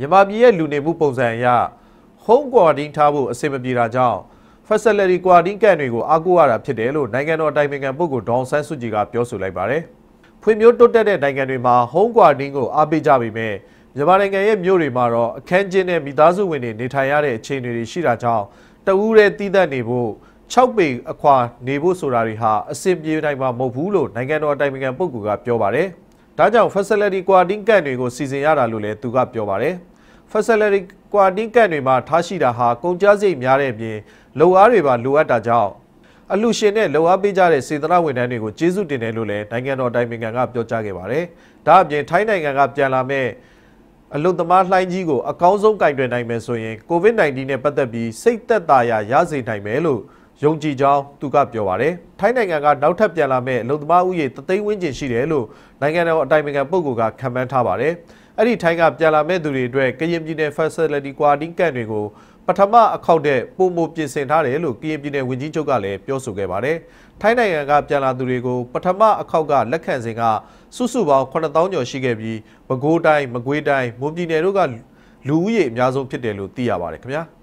မြန်မာပြည်ရဲ့လူနေမှုပုံစံအရ home quarantine ထားဖို့အဆင်မပြေတာကြောင့် facility quarantine ကန်တွေကိုအားကိုးရတာဖြစ်တယ်လို့နိုင်ငံတော်တိုင်ပင်ခံပုဂ္ဂိုလ်ဒေါန်ဆန်းစုကြည်ကပြောဆိုလိုက်ပါတယ်။ဖွံ့ဖြိုးတိုးတက်တဲ့နိုင်ငံတွေမှာ home quarantine ကိုအားပေးကြပေမဲ့မြန်မာနိုင်ငံရဲ့မြို့တွေမှာတော့အခန်းကျင်းနဲ့မိသားစုဝင်တွေနေထိုင်ရတဲ့အခြေအနေတွေရှိတာကြောင့်တဦးတည်းတည်တတ်နေဖို့6ပေအခွာနေဖို့ဆိုတာတွေဟာအဆင်ပြေနိုင်မှာမဟုတ်ဘူးလို့နိုင်ငံတော်အတိုင်ပင်ခံပုဂ္ဂိုလ်ကပြောပါတယ်။ဒါကြောင့် facility quarantine တွေကိုစီစဉ်ရတာလို့လည်းသူကပြောပါတယ်။ facility quarantine ကန့်တွေမှာထားရှိတာဟာကုန်ကျစရိတ်များတဲ့အပြင်လုံအားတွေပါလိုအပ်တာကြောင့်အလှရှင်နဲ့လုံအားပေးကြတဲ့စေတနာဝန်ထမ်းတွေကိုကျေးဇူးတင်တယ်လို့လည်းနိုင်ငံတော်တိုင်ပင်ခံကပြောကြားခဲ့ပါတယ်။ဒါအပြင်ထိုင်းနိုင်ငံကပြန်လာမဲ့အလုသမားလှိုင်းကြီးကိုအကောင်းဆုံးကင်တွယ်နိုင်မယ်ဆိုရင် COVID-19 နဲ့ပတ်သက်ပြီးစိတ်သက်သာရာရစေနိုင်မယ်လို့ယုံကြည်ကြောင်းသူကပြောပါတယ်။ထိုင်းနိုင်ငံကနောက်ထပ်ပြန်လာမယ့်လုံသမားဥယျာဉ်တသိန်းဝန်းကျင်ရှိတယ်လို့နိုင်ငံတော်အတိုင်ပင်ခံပုဂ္ဂိုလ်ကခန့်မှန်းထားပါတယ်။အဲ့ဒီထိုင်းကပြန်လာမယ့်သူတွေအတွက်ကရင်ပြည်နယ် Facility Quarantine ကန့်တွေကိုပထမအခေါက်တဲ့ပုံမှုပြင်ဆင်ထားတယ်လို့ကရင်ပြည်နယ်ဝန်ကြီးချုပ်ကလည်းပြောဆိုခဲ့ပါတယ်။ထိုင်းနိုင်ငံကပြန်လာသူတွေကိုပထမအခေါက်ကလက်ခံစဉ်ကစုစုပေါင်း9000ကျော်ရှိခဲ့ပြီးပဲခူးတိုင်းမကွေးတိုင်းမွန်ပြည်နယ်တို့ကလူဦးရေအများဆုံးဖြစ်တယ်လို့သိရပါတယ်ခင်ဗျာ။